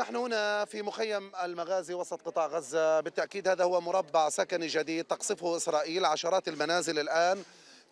نحن هنا في مخيم المغازي وسط قطاع غزة بالتأكيد هذا هو مربع سكني جديد تقصفه إسرائيل عشرات المنازل الآن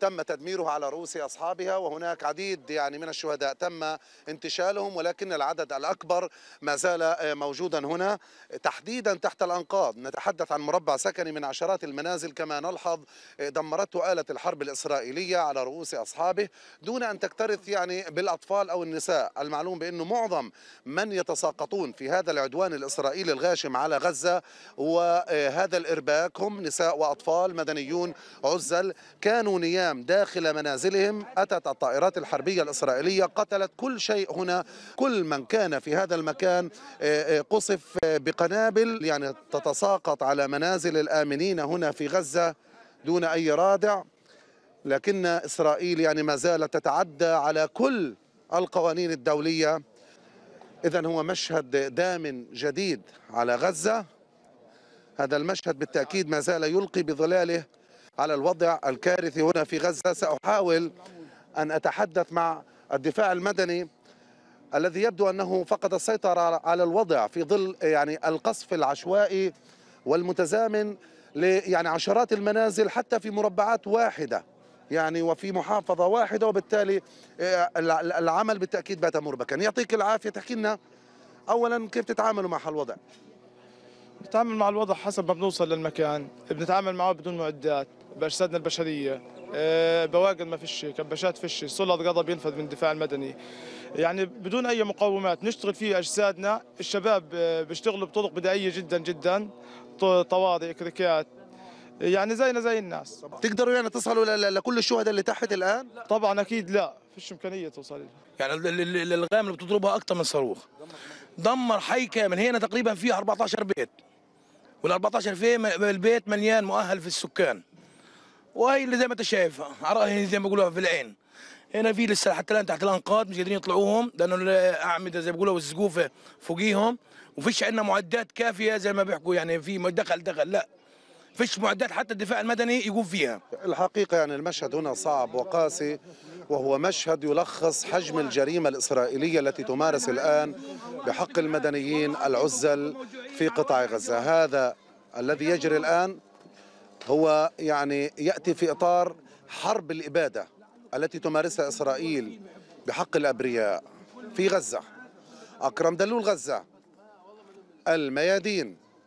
تم تدميره على رؤوس أصحابها وهناك عديد يعني من الشهداء تم انتشالهم ولكن العدد الأكبر ما زال موجودا هنا تحديدا تحت الأنقاض نتحدث عن مربع سكني من عشرات المنازل كما نلحظ دمرته آلة الحرب الإسرائيلية على رؤوس أصحابه دون أن تكترث يعني بالأطفال أو النساء المعلوم بأنه معظم من يتساقطون في هذا العدوان الإسرائيلي الغاشم على غزة وهذا الإرباك هم نساء وأطفال مدنيون عزل كانوا نيام الأنام داخل منازلهم أتت الطائرات الحربية الإسرائيلية قتلت كل شيء هنا كل من كان في هذا المكان آه، آه، قصف بقنابل يعني تتساقط على منازل الآمنين هنا في غزة دون أي رادع لكن إسرائيل يعني ما زالت تتعدى على كل القوانين الدولية إذا هو مشهد دام جديد على غزة هذا المشهد بالتأكيد ما زال يلقي بظلاله على الوضع الكارثي هنا في غزة سأحاول أن أتحدث مع الدفاع المدني الذي يبدو أنه فقد السيطرة على الوضع في ظل يعني القصف العشوائي والمتزامن يعني عشرات المنازل حتى في مربعات واحدة يعني وفي محافظة واحدة وبالتالي آه، العمل بالتأكيد بات مربكا يعطيك العافية تحكي لنا أولا كيف تتعاملوا مع هالوضع نتعامل مع الوضع حسب ما بنوصل للمكان بنتعامل معه بدون معدات باجسادنا البشريه آه، بواقد ما فيش كباشات فيش سلط غضب ينفذ من الدفاع المدني يعني بدون اي مقومات نشتغل فيه اجسادنا الشباب آه، بيشتغلوا بطرق بدائيه جدا جدا طوارئ كريكات يعني زينا زي الناس تقدروا يعني تصلوا لكل الشهداء اللي تحت الان طبعا اكيد لا فيش امكانيه توصل لها يعني الالغام اللي بتضربها اكثر من صاروخ دمر حي كامل هنا تقريبا فيها 14 بيت وال في البيت مليان مؤهل في السكان وهي اللي زي ما انت على عرائه زي ما بيقولوها في العين هنا في لسه حتى الان تحت الانقاض مش قادرين يطلعوهم لانه الاعمده زي ما بيقولوا والسقوف فوقيهم وفيش عندنا معدات كافيه زي ما بيحكوا يعني في دخل دخل لا فيش معدات حتى الدفاع المدني يقوم فيها الحقيقه يعني المشهد هنا صعب وقاسي وهو مشهد يلخص حجم الجريمة الإسرائيلية التي تمارس الآن بحق المدنيين العزل في قطاع غزة هذا الذي يجري الآن هو يعني يأتي في إطار حرب الإبادة التي تمارسها إسرائيل بحق الأبرياء في غزة أكرم دلول غزة الميادين